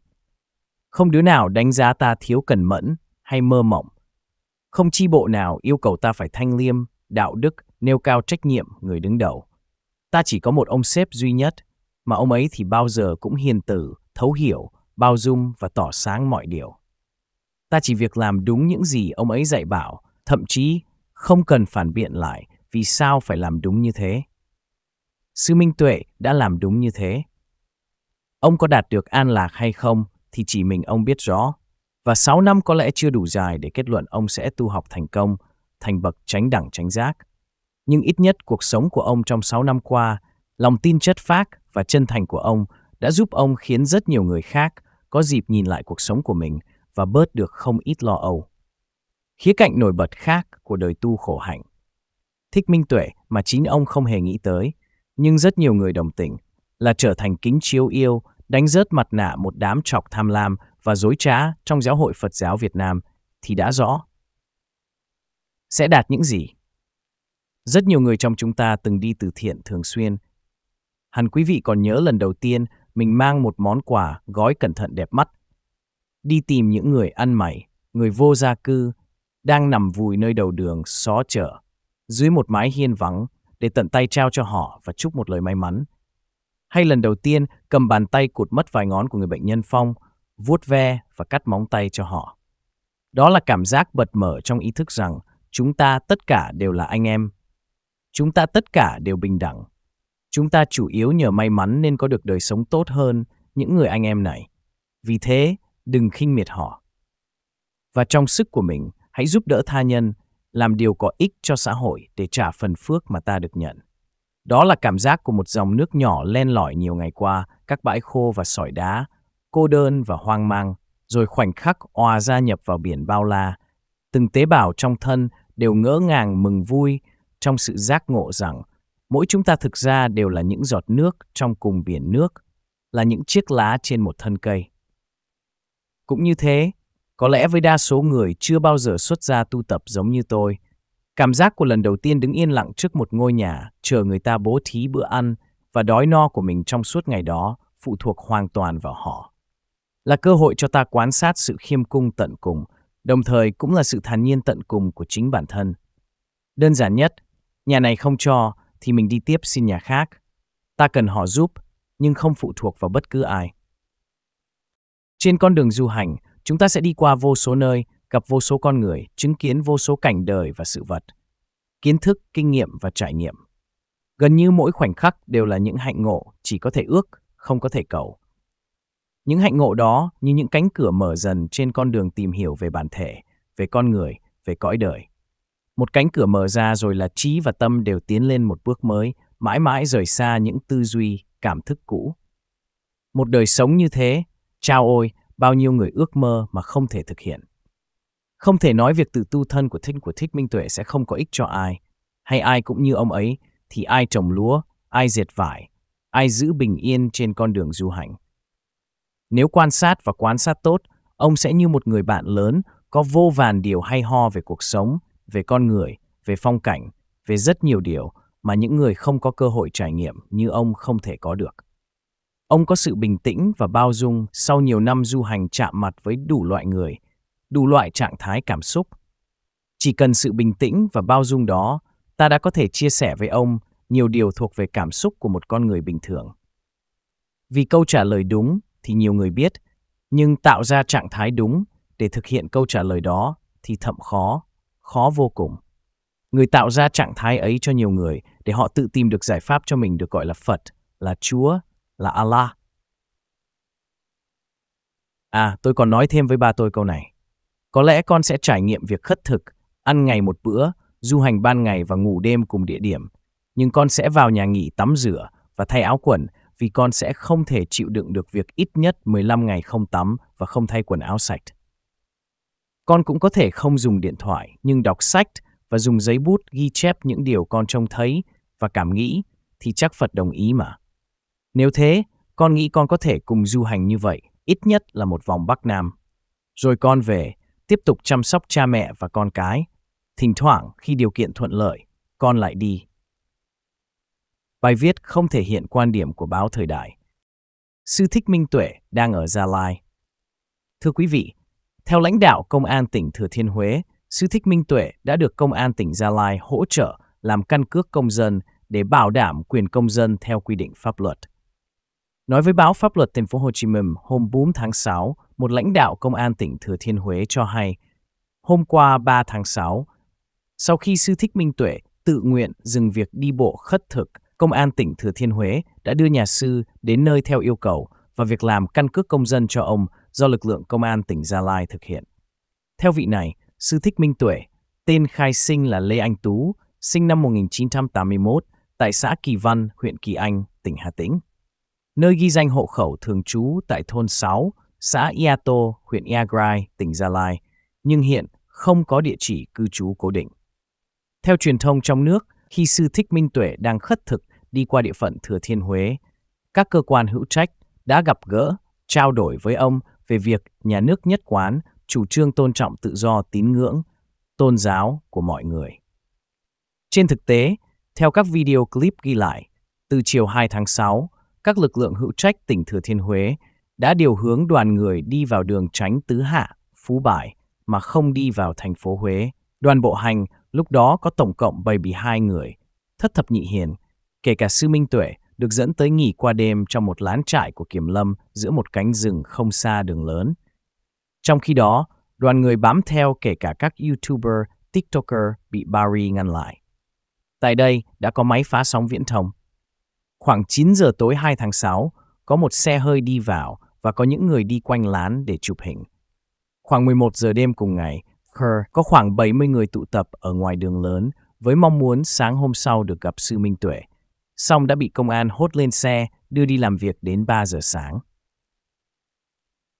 Không đứa nào đánh giá ta thiếu cẩn mẫn hay mơ mộng. Không chi bộ nào yêu cầu ta phải thanh liêm, đạo đức, nêu cao trách nhiệm người đứng đầu. Ta chỉ có một ông sếp duy nhất, mà ông ấy thì bao giờ cũng hiền tử, thấu hiểu, bao dung và tỏ sáng mọi điều. Ta chỉ việc làm đúng những gì ông ấy dạy bảo, thậm chí không cần phản biện lại vì sao phải làm đúng như thế. Sư Minh Tuệ đã làm đúng như thế. Ông có đạt được an lạc hay không thì chỉ mình ông biết rõ. Và 6 năm có lẽ chưa đủ dài để kết luận ông sẽ tu học thành công, thành bậc tránh đẳng tránh giác. Nhưng ít nhất cuộc sống của ông trong 6 năm qua, lòng tin chất phác và chân thành của ông đã giúp ông khiến rất nhiều người khác có dịp nhìn lại cuộc sống của mình và bớt được không ít lo âu. Khía cạnh nổi bật khác của đời tu khổ hạnh. Thích minh tuệ mà chính ông không hề nghĩ tới, nhưng rất nhiều người đồng tình, là trở thành kính chiếu yêu, đánh rớt mặt nạ một đám trọc tham lam và dối trá trong giáo hội Phật giáo Việt Nam thì đã rõ. Sẽ đạt những gì? Rất nhiều người trong chúng ta từng đi từ thiện thường xuyên. Hẳn quý vị còn nhớ lần đầu tiên mình mang một món quà gói cẩn thận đẹp mắt. Đi tìm những người ăn mày, người vô gia cư, đang nằm vùi nơi đầu đường xó chợ, dưới một mái hiên vắng để tận tay trao cho họ và chúc một lời may mắn. Hay lần đầu tiên cầm bàn tay cụt mất vài ngón của người bệnh nhân Phong, vuốt ve và cắt móng tay cho họ. Đó là cảm giác bật mở trong ý thức rằng chúng ta tất cả đều là anh em. Chúng ta tất cả đều bình đẳng. Chúng ta chủ yếu nhờ may mắn nên có được đời sống tốt hơn những người anh em này. Vì thế, đừng khinh miệt họ. Và trong sức của mình, Hãy giúp đỡ tha nhân, làm điều có ích cho xã hội để trả phần phước mà ta được nhận. Đó là cảm giác của một dòng nước nhỏ len lỏi nhiều ngày qua, các bãi khô và sỏi đá, cô đơn và hoang mang, rồi khoảnh khắc òa gia nhập vào biển bao la. Từng tế bào trong thân đều ngỡ ngàng mừng vui trong sự giác ngộ rằng mỗi chúng ta thực ra đều là những giọt nước trong cùng biển nước, là những chiếc lá trên một thân cây. Cũng như thế, có lẽ với đa số người chưa bao giờ xuất gia tu tập giống như tôi, cảm giác của lần đầu tiên đứng yên lặng trước một ngôi nhà, chờ người ta bố thí bữa ăn và đói no của mình trong suốt ngày đó phụ thuộc hoàn toàn vào họ. Là cơ hội cho ta quan sát sự khiêm cung tận cùng, đồng thời cũng là sự thản nhiên tận cùng của chính bản thân. Đơn giản nhất, nhà này không cho thì mình đi tiếp xin nhà khác. Ta cần họ giúp, nhưng không phụ thuộc vào bất cứ ai. Trên con đường du hành, Chúng ta sẽ đi qua vô số nơi, gặp vô số con người, chứng kiến vô số cảnh đời và sự vật, kiến thức, kinh nghiệm và trải nghiệm. Gần như mỗi khoảnh khắc đều là những hạnh ngộ chỉ có thể ước, không có thể cầu. Những hạnh ngộ đó như những cánh cửa mở dần trên con đường tìm hiểu về bản thể, về con người, về cõi đời. Một cánh cửa mở ra rồi là trí và tâm đều tiến lên một bước mới, mãi mãi rời xa những tư duy, cảm thức cũ. Một đời sống như thế, chao ôi, bao nhiêu người ước mơ mà không thể thực hiện. Không thể nói việc tự tu thân của thích của thích minh tuệ sẽ không có ích cho ai, hay ai cũng như ông ấy, thì ai trồng lúa, ai dệt vải, ai giữ bình yên trên con đường du hành. Nếu quan sát và quan sát tốt, ông sẽ như một người bạn lớn có vô vàn điều hay ho về cuộc sống, về con người, về phong cảnh, về rất nhiều điều mà những người không có cơ hội trải nghiệm như ông không thể có được. Ông có sự bình tĩnh và bao dung sau nhiều năm du hành chạm mặt với đủ loại người, đủ loại trạng thái cảm xúc. Chỉ cần sự bình tĩnh và bao dung đó, ta đã có thể chia sẻ với ông nhiều điều thuộc về cảm xúc của một con người bình thường. Vì câu trả lời đúng thì nhiều người biết, nhưng tạo ra trạng thái đúng để thực hiện câu trả lời đó thì thậm khó, khó vô cùng. Người tạo ra trạng thái ấy cho nhiều người để họ tự tìm được giải pháp cho mình được gọi là Phật, là Chúa, là Allah. À, tôi còn nói thêm với ba tôi câu này. Có lẽ con sẽ trải nghiệm việc khất thực, ăn ngày một bữa, du hành ban ngày và ngủ đêm cùng địa điểm. Nhưng con sẽ vào nhà nghỉ tắm rửa và thay áo quần vì con sẽ không thể chịu đựng được việc ít nhất 15 ngày không tắm và không thay quần áo sạch. Con cũng có thể không dùng điện thoại nhưng đọc sách và dùng giấy bút ghi chép những điều con trông thấy và cảm nghĩ thì chắc Phật đồng ý mà. Nếu thế, con nghĩ con có thể cùng du hành như vậy, ít nhất là một vòng Bắc Nam. Rồi con về, tiếp tục chăm sóc cha mẹ và con cái. Thỉnh thoảng, khi điều kiện thuận lợi, con lại đi. Bài viết không thể hiện quan điểm của báo thời đại. Sư Thích Minh Tuệ đang ở Gia Lai. Thưa quý vị, theo lãnh đạo Công an tỉnh Thừa Thiên Huế, Sư Thích Minh Tuệ đã được Công an tỉnh Gia Lai hỗ trợ làm căn cước công dân để bảo đảm quyền công dân theo quy định pháp luật. Nói với báo Pháp luật Thành phố Hồ Chí Minh hôm 4 tháng 6, một lãnh đạo công an tỉnh Thừa Thiên Huế cho hay, hôm qua 3 tháng 6, sau khi sư Thích Minh Tuệ tự nguyện dừng việc đi bộ khất thực, công an tỉnh Thừa Thiên Huế đã đưa nhà sư đến nơi theo yêu cầu và việc làm căn cước công dân cho ông do lực lượng công an tỉnh Gia Lai thực hiện. Theo vị này, sư Thích Minh Tuệ, tên khai sinh là Lê Anh Tú, sinh năm 1981 tại xã Kỳ Văn, huyện Kỳ Anh, tỉnh Hà Tĩnh nơi ghi danh hộ khẩu thường trú tại thôn 6, xã Iato, huyện Iagrai, tỉnh Gia Lai, nhưng hiện không có địa chỉ cư trú cố định. Theo truyền thông trong nước, khi sư Thích Minh Tuệ đang khất thực đi qua địa phận Thừa Thiên Huế, các cơ quan hữu trách đã gặp gỡ, trao đổi với ông về việc nhà nước nhất quán chủ trương tôn trọng tự do tín ngưỡng, tôn giáo của mọi người. Trên thực tế, theo các video clip ghi lại, từ chiều 2 tháng 6, các lực lượng hữu trách tỉnh Thừa Thiên Huế đã điều hướng đoàn người đi vào đường tránh Tứ Hạ, Phú Bài, mà không đi vào thành phố Huế. Đoàn bộ hành lúc đó có tổng cộng 72 người, thất thập nhị hiền, kể cả Sư Minh Tuệ được dẫn tới nghỉ qua đêm trong một lán trại của Kiểm Lâm giữa một cánh rừng không xa đường lớn. Trong khi đó, đoàn người bám theo kể cả các YouTuber, TikToker bị Barry ngăn lại. Tại đây đã có máy phá sóng viễn thông, Khoảng 9 giờ tối 2 tháng 6, có một xe hơi đi vào và có những người đi quanh lán để chụp hình. Khoảng 11 giờ đêm cùng ngày, Kerr có khoảng 70 người tụ tập ở ngoài đường lớn với mong muốn sáng hôm sau được gặp sư Minh Tuệ. Xong đã bị công an hốt lên xe, đưa đi làm việc đến 3 giờ sáng.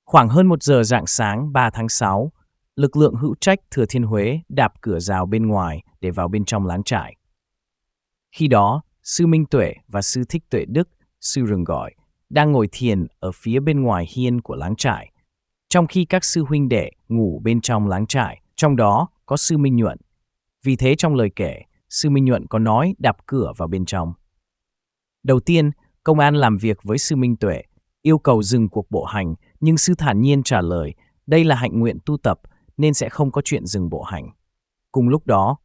Khoảng hơn 1 giờ rạng sáng 3 tháng 6, lực lượng hữu trách Thừa Thiên Huế đạp cửa rào bên ngoài để vào bên trong lán trại. Khi đó, sư Minh Tuệ và sư Thích Tuệ Đức, sư Rừng Gọi, đang ngồi thiền ở phía bên ngoài hiên của láng trại, trong khi các sư huynh đệ ngủ bên trong láng trại, trong đó có sư Minh Nhuận. Vì thế trong lời kể, sư Minh Nhuận có nói đạp cửa vào bên trong. Đầu tiên, công an làm việc với sư Minh Tuệ, yêu cầu dừng cuộc bộ hành, nhưng sư thản nhiên trả lời đây là hạnh nguyện tu tập nên sẽ không có chuyện dừng bộ hành. Cùng lúc đó,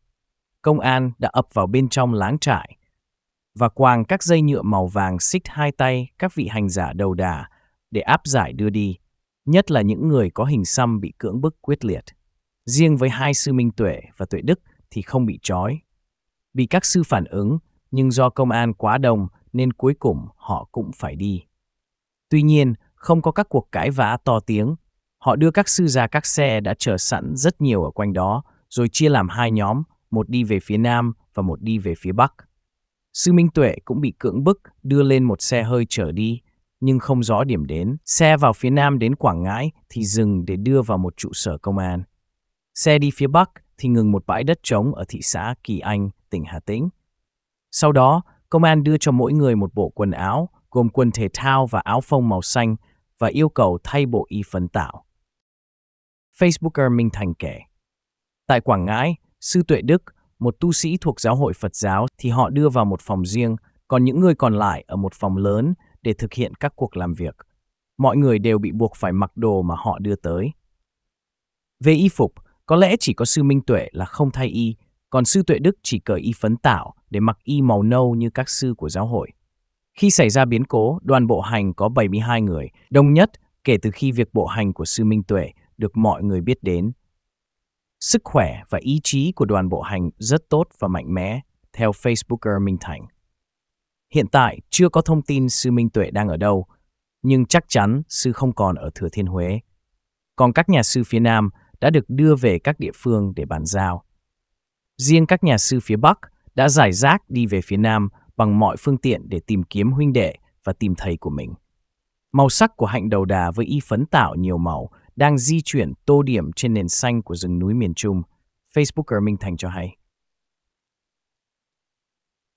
công an đã ập vào bên trong láng trại và quàng các dây nhựa màu vàng xích hai tay các vị hành giả đầu đà để áp giải đưa đi, nhất là những người có hình xăm bị cưỡng bức quyết liệt. Riêng với hai sư Minh Tuệ và Tuệ Đức thì không bị trói. Bị các sư phản ứng, nhưng do công an quá đông nên cuối cùng họ cũng phải đi. Tuy nhiên, không có các cuộc cãi vã to tiếng. Họ đưa các sư ra các xe đã chờ sẵn rất nhiều ở quanh đó, rồi chia làm hai nhóm, một đi về phía nam và một đi về phía bắc. Sư Minh Tuệ cũng bị cưỡng bức đưa lên một xe hơi chở đi, nhưng không rõ điểm đến. Xe vào phía nam đến Quảng Ngãi thì dừng để đưa vào một trụ sở công an. Xe đi phía bắc thì ngừng một bãi đất trống ở thị xã Kỳ Anh, tỉnh Hà Tĩnh. Sau đó, công an đưa cho mỗi người một bộ quần áo, gồm quần thể thao và áo phông màu xanh và yêu cầu thay bộ y phấn tạo. Facebooker Minh Thành kể, tại Quảng Ngãi, Sư Tuệ Đức một tu sĩ thuộc giáo hội Phật giáo thì họ đưa vào một phòng riêng, còn những người còn lại ở một phòng lớn để thực hiện các cuộc làm việc. Mọi người đều bị buộc phải mặc đồ mà họ đưa tới. Về y phục, có lẽ chỉ có sư Minh Tuệ là không thay y, còn sư Tuệ Đức chỉ cởi y phấn tạo để mặc y màu nâu như các sư của giáo hội. Khi xảy ra biến cố, đoàn bộ hành có 72 người, đông nhất kể từ khi việc bộ hành của sư Minh Tuệ được mọi người biết đến Sức khỏe và ý chí của đoàn bộ hành rất tốt và mạnh mẽ, theo Facebooker Minh Thành. Hiện tại chưa có thông tin sư Minh Tuệ đang ở đâu, nhưng chắc chắn sư không còn ở Thừa Thiên Huế. Còn các nhà sư phía Nam đã được đưa về các địa phương để bàn giao. Riêng các nhà sư phía Bắc đã giải rác đi về phía Nam bằng mọi phương tiện để tìm kiếm huynh đệ và tìm thầy của mình. Màu sắc của hạnh đầu đà với y phấn tạo nhiều màu đang di chuyển tô điểm trên nền xanh của rừng núi miền Trung, Facebooker Minh Thành cho hay.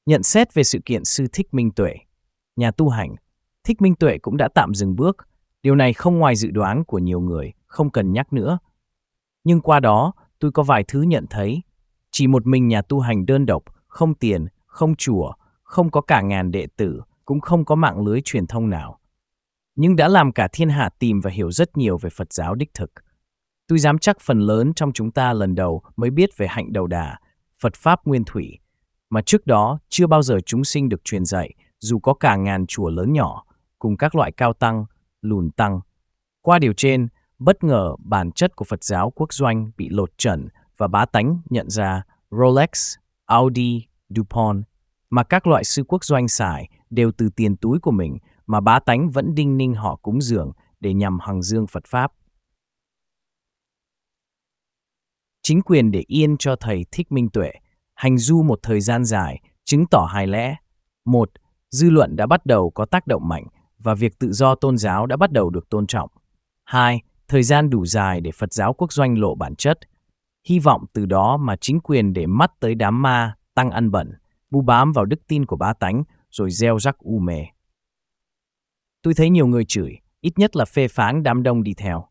Nhận xét về sự kiện sư Thích Minh Tuệ, nhà tu hành, Thích Minh Tuệ cũng đã tạm dừng bước, điều này không ngoài dự đoán của nhiều người, không cần nhắc nữa. Nhưng qua đó, tôi có vài thứ nhận thấy, chỉ một mình nhà tu hành đơn độc, không tiền, không chùa, không có cả ngàn đệ tử, cũng không có mạng lưới truyền thông nào, nhưng đã làm cả thiên hạ tìm và hiểu rất nhiều về Phật giáo đích thực. Tôi dám chắc phần lớn trong chúng ta lần đầu mới biết về hạnh đầu đà, Phật Pháp nguyên thủy, mà trước đó chưa bao giờ chúng sinh được truyền dạy, dù có cả ngàn chùa lớn nhỏ, cùng các loại cao tăng, lùn tăng. Qua điều trên, bất ngờ bản chất của Phật giáo quốc doanh bị lột trần và bá tánh nhận ra Rolex, Audi, DuPont mà các loại sư quốc doanh xài đều từ tiền túi của mình mà bá tánh vẫn đinh ninh họ cúng dường để nhằm hằng dương Phật Pháp. Chính quyền để yên cho thầy Thích Minh Tuệ hành du một thời gian dài chứng tỏ hai lẽ. Một, dư luận đã bắt đầu có tác động mạnh và việc tự do tôn giáo đã bắt đầu được tôn trọng. Hai, thời gian đủ dài để Phật giáo quốc doanh lộ bản chất. Hy vọng từ đó mà chính quyền để mắt tới đám ma, tăng ăn bẩn, bu bám vào đức tin của bá tánh rồi gieo rắc u mê. Tôi thấy nhiều người chửi, ít nhất là phê phán đám đông đi theo.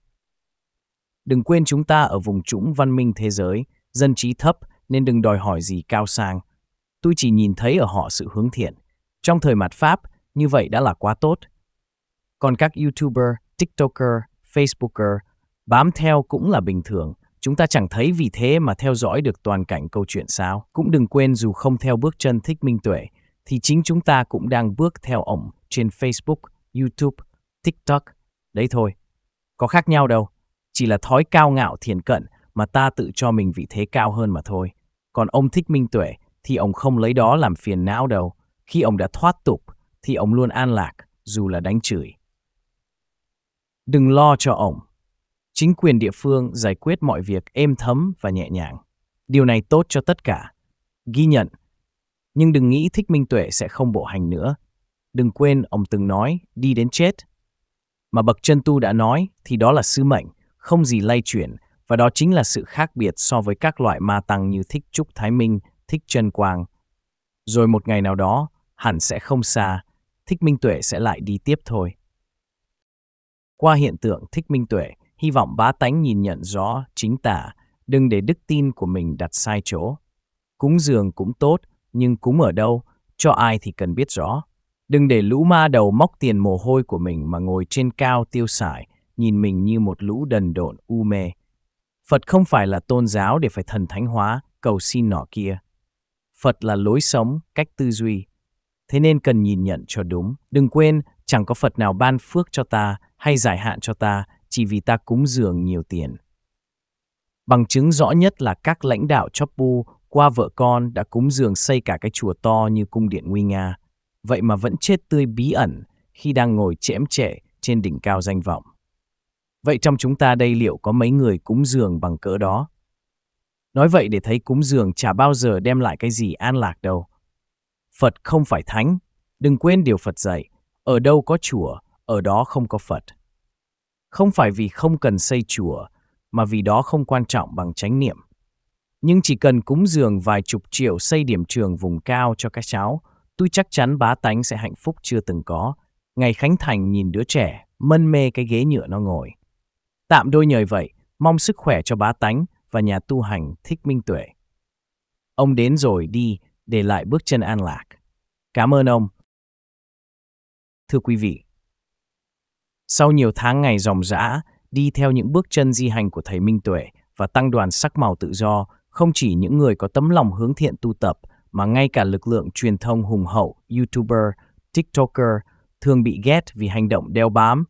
Đừng quên chúng ta ở vùng trũng văn minh thế giới, dân trí thấp nên đừng đòi hỏi gì cao sang. Tôi chỉ nhìn thấy ở họ sự hướng thiện. Trong thời mặt Pháp, như vậy đã là quá tốt. Còn các YouTuber, TikToker, Facebooker bám theo cũng là bình thường. Chúng ta chẳng thấy vì thế mà theo dõi được toàn cảnh câu chuyện sao. Cũng đừng quên dù không theo bước chân thích minh tuệ, thì chính chúng ta cũng đang bước theo ổng trên Facebook, YouTube, TikTok. Đấy thôi. Có khác nhau đâu. Chỉ là thói cao ngạo thiền cận mà ta tự cho mình vị thế cao hơn mà thôi. Còn ông thích minh tuệ thì ông không lấy đó làm phiền não đâu. Khi ông đã thoát tục thì ông luôn an lạc dù là đánh chửi. Đừng lo cho ông. Chính quyền địa phương giải quyết mọi việc êm thấm và nhẹ nhàng. Điều này tốt cho tất cả. Ghi nhận. Nhưng đừng nghĩ thích minh tuệ sẽ không bộ hành nữa đừng quên ông từng nói đi đến chết. Mà bậc chân tu đã nói thì đó là sứ mệnh, không gì lay chuyển và đó chính là sự khác biệt so với các loại ma tăng như thích trúc thái minh, thích chân quang. Rồi một ngày nào đó, hẳn sẽ không xa, thích minh tuệ sẽ lại đi tiếp thôi. Qua hiện tượng thích minh tuệ, hy vọng bá tánh nhìn nhận rõ chính tả, đừng để đức tin của mình đặt sai chỗ. Cúng giường cũng tốt, nhưng cúng ở đâu, cho ai thì cần biết rõ. Đừng để lũ ma đầu móc tiền mồ hôi của mình mà ngồi trên cao tiêu xài, nhìn mình như một lũ đần độn u mê. Phật không phải là tôn giáo để phải thần thánh hóa, cầu xin nọ kia. Phật là lối sống, cách tư duy. Thế nên cần nhìn nhận cho đúng. Đừng quên, chẳng có Phật nào ban phước cho ta hay giải hạn cho ta chỉ vì ta cúng dường nhiều tiền. Bằng chứng rõ nhất là các lãnh đạo Chopu qua vợ con đã cúng dường xây cả cái chùa to như cung điện Nguy Nga vậy mà vẫn chết tươi bí ẩn khi đang ngồi chễm trệ trên đỉnh cao danh vọng. Vậy trong chúng ta đây liệu có mấy người cúng dường bằng cỡ đó? Nói vậy để thấy cúng dường chả bao giờ đem lại cái gì an lạc đâu. Phật không phải thánh, đừng quên điều Phật dạy, ở đâu có chùa, ở đó không có Phật. Không phải vì không cần xây chùa, mà vì đó không quan trọng bằng chánh niệm. Nhưng chỉ cần cúng dường vài chục triệu xây điểm trường vùng cao cho các cháu, Tôi chắc chắn bá tánh sẽ hạnh phúc chưa từng có. Ngày khánh thành nhìn đứa trẻ, mân mê cái ghế nhựa nó ngồi. Tạm đôi nhời vậy, mong sức khỏe cho bá tánh và nhà tu hành thích minh tuệ. Ông đến rồi đi, để lại bước chân an lạc. Cảm ơn ông. Thưa quý vị, sau nhiều tháng ngày dòng dã, đi theo những bước chân di hành của Thầy Minh Tuệ và tăng đoàn sắc màu tự do, không chỉ những người có tấm lòng hướng thiện tu tập mà ngay cả lực lượng truyền thông hùng hậu, YouTuber, TikToker thường bị ghét vì hành động đeo bám.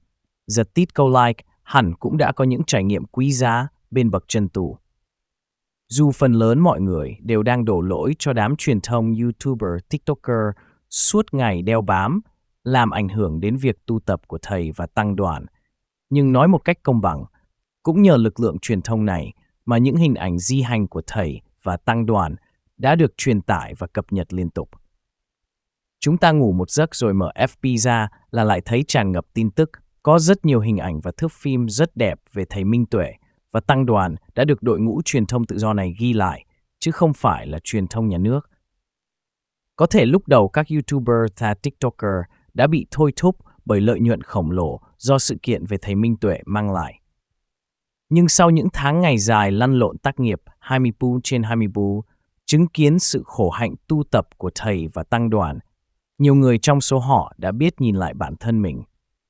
giật The câu Like hẳn cũng đã có những trải nghiệm quý giá bên bậc chân tù. Dù phần lớn mọi người đều đang đổ lỗi cho đám truyền thông YouTuber, TikToker suốt ngày đeo bám, làm ảnh hưởng đến việc tu tập của thầy và tăng đoàn. Nhưng nói một cách công bằng, cũng nhờ lực lượng truyền thông này mà những hình ảnh di hành của thầy và tăng đoàn – đã được truyền tải và cập nhật liên tục. Chúng ta ngủ một giấc rồi mở FB ra là lại thấy tràn ngập tin tức, có rất nhiều hình ảnh và thước phim rất đẹp về thầy Minh Tuệ và tăng đoàn đã được đội ngũ truyền thông tự do này ghi lại, chứ không phải là truyền thông nhà nước. Có thể lúc đầu các YouTuber và TikToker đã bị thôi thúc bởi lợi nhuận khổng lồ do sự kiện về thầy Minh Tuệ mang lại. Nhưng sau những tháng ngày dài lăn lộn tác nghiệp 20 trên 20 chứng kiến sự khổ hạnh tu tập của thầy và tăng đoàn, nhiều người trong số họ đã biết nhìn lại bản thân mình,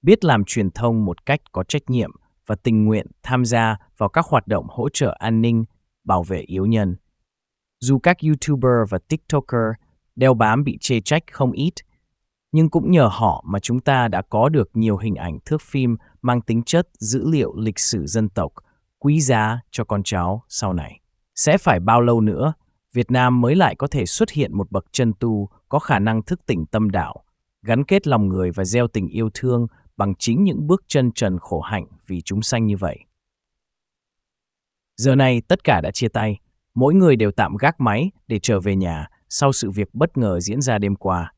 biết làm truyền thông một cách có trách nhiệm và tình nguyện tham gia vào các hoạt động hỗ trợ an ninh, bảo vệ yếu nhân. Dù các YouTuber và TikToker đeo bám bị chê trách không ít, nhưng cũng nhờ họ mà chúng ta đã có được nhiều hình ảnh thước phim mang tính chất dữ liệu lịch sử dân tộc quý giá cho con cháu sau này. Sẽ phải bao lâu nữa Việt Nam mới lại có thể xuất hiện một bậc chân tu có khả năng thức tỉnh tâm đạo, gắn kết lòng người và gieo tình yêu thương bằng chính những bước chân trần khổ hạnh vì chúng sanh như vậy. Giờ này tất cả đã chia tay, mỗi người đều tạm gác máy để trở về nhà sau sự việc bất ngờ diễn ra đêm qua.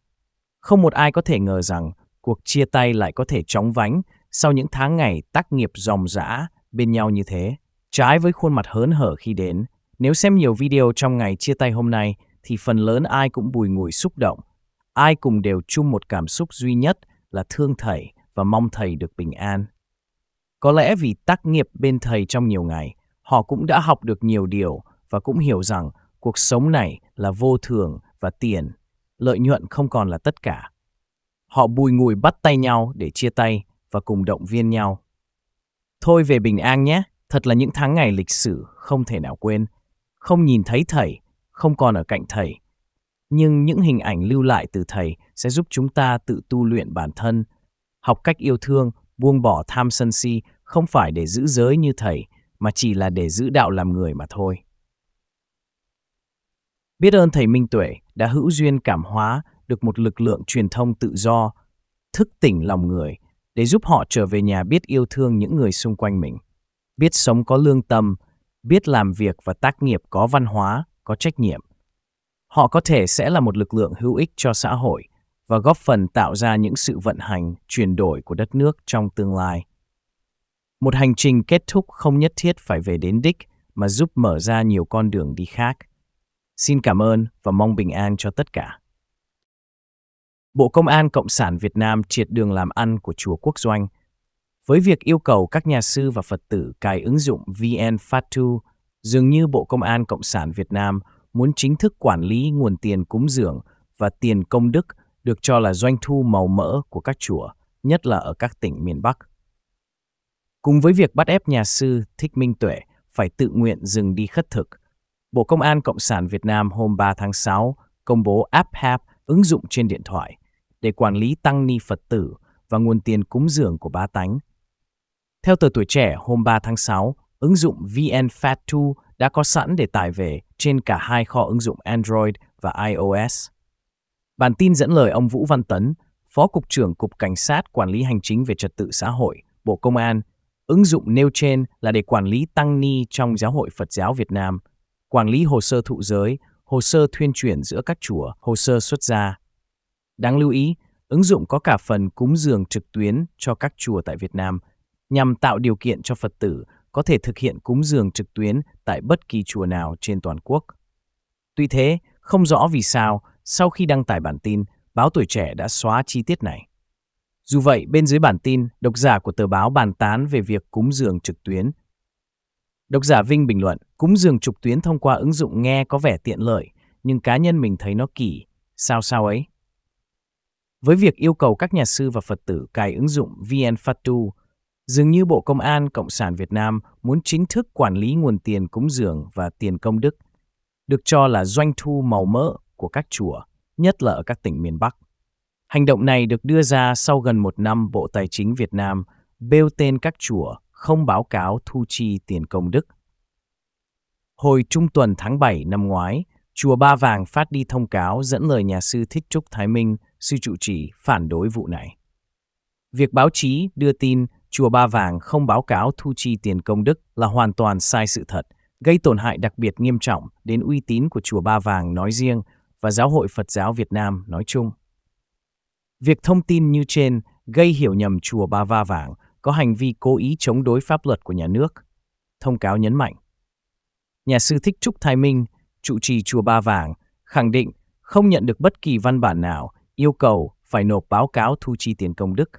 Không một ai có thể ngờ rằng cuộc chia tay lại có thể chóng vánh sau những tháng ngày tác nghiệp dòng dã bên nhau như thế. Trái với khuôn mặt hớn hở khi đến, nếu xem nhiều video trong ngày chia tay hôm nay, thì phần lớn ai cũng bùi ngùi xúc động. Ai cùng đều chung một cảm xúc duy nhất là thương thầy và mong thầy được bình an. Có lẽ vì tác nghiệp bên thầy trong nhiều ngày, họ cũng đã học được nhiều điều và cũng hiểu rằng cuộc sống này là vô thường và tiền, lợi nhuận không còn là tất cả. Họ bùi ngùi bắt tay nhau để chia tay và cùng động viên nhau. Thôi về bình an nhé, thật là những tháng ngày lịch sử không thể nào quên không nhìn thấy thầy, không còn ở cạnh thầy. Nhưng những hình ảnh lưu lại từ thầy sẽ giúp chúng ta tự tu luyện bản thân, học cách yêu thương, buông bỏ tham sân si không phải để giữ giới như thầy, mà chỉ là để giữ đạo làm người mà thôi. Biết ơn thầy Minh Tuệ đã hữu duyên cảm hóa được một lực lượng truyền thông tự do, thức tỉnh lòng người để giúp họ trở về nhà biết yêu thương những người xung quanh mình, biết sống có lương tâm, biết làm việc và tác nghiệp có văn hóa, có trách nhiệm. Họ có thể sẽ là một lực lượng hữu ích cho xã hội và góp phần tạo ra những sự vận hành, chuyển đổi của đất nước trong tương lai. Một hành trình kết thúc không nhất thiết phải về đến đích mà giúp mở ra nhiều con đường đi khác. Xin cảm ơn và mong bình an cho tất cả. Bộ Công an Cộng sản Việt Nam triệt đường làm ăn của Chùa Quốc Doanh – với việc yêu cầu các nhà sư và Phật tử cài ứng dụng VN Fatu, dường như Bộ Công an Cộng sản Việt Nam muốn chính thức quản lý nguồn tiền cúng dường và tiền công đức được cho là doanh thu màu mỡ của các chùa, nhất là ở các tỉnh miền Bắc. Cùng với việc bắt ép nhà sư Thích Minh Tuệ phải tự nguyện dừng đi khất thực, Bộ Công an Cộng sản Việt Nam hôm 3 tháng 6 công bố App Hap ứng dụng trên điện thoại để quản lý tăng ni Phật tử và nguồn tiền cúng dường của bá tánh theo tờ Tuổi Trẻ hôm 3 tháng 6, ứng dụng VN fat 2 đã có sẵn để tải về trên cả hai kho ứng dụng Android và iOS. Bản tin dẫn lời ông Vũ Văn Tấn, Phó Cục trưởng Cục Cảnh sát Quản lý Hành chính về Trật tự xã hội, Bộ Công an, ứng dụng nêu trên là để quản lý tăng ni trong giáo hội Phật giáo Việt Nam, quản lý hồ sơ thụ giới, hồ sơ thuyên truyền giữa các chùa, hồ sơ xuất gia. Đáng lưu ý, ứng dụng có cả phần cúng dường trực tuyến cho các chùa tại Việt Nam – nhằm tạo điều kiện cho Phật tử có thể thực hiện cúng dường trực tuyến tại bất kỳ chùa nào trên toàn quốc. Tuy thế, không rõ vì sao, sau khi đăng tải bản tin, báo Tuổi Trẻ đã xóa chi tiết này. Dù vậy, bên dưới bản tin, độc giả của tờ báo bàn tán về việc cúng dường trực tuyến. Độc giả Vinh bình luận, cúng dường trực tuyến thông qua ứng dụng nghe có vẻ tiện lợi, nhưng cá nhân mình thấy nó kỳ, sao sao ấy. Với việc yêu cầu các nhà sư và Phật tử cài ứng dụng VN Fatu Dường như Bộ Công an Cộng sản Việt Nam muốn chính thức quản lý nguồn tiền cúng dường và tiền công đức, được cho là doanh thu màu mỡ của các chùa, nhất là ở các tỉnh miền Bắc. Hành động này được đưa ra sau gần một năm Bộ Tài chính Việt Nam bêu tên các chùa không báo cáo thu chi tiền công đức. Hồi trung tuần tháng 7 năm ngoái, Chùa Ba Vàng phát đi thông cáo dẫn lời nhà sư Thích Trúc Thái Minh, sư trụ trì phản đối vụ này. Việc báo chí đưa tin Chùa Ba Vàng không báo cáo thu chi tiền công đức là hoàn toàn sai sự thật, gây tổn hại đặc biệt nghiêm trọng đến uy tín của Chùa Ba Vàng nói riêng và Giáo hội Phật giáo Việt Nam nói chung. Việc thông tin như trên gây hiểu nhầm Chùa Ba Va Vàng có hành vi cố ý chống đối pháp luật của nhà nước. Thông cáo nhấn mạnh. Nhà sư Thích Trúc Thái Minh, trụ trì Chùa Ba Vàng, khẳng định không nhận được bất kỳ văn bản nào yêu cầu phải nộp báo cáo thu chi tiền công đức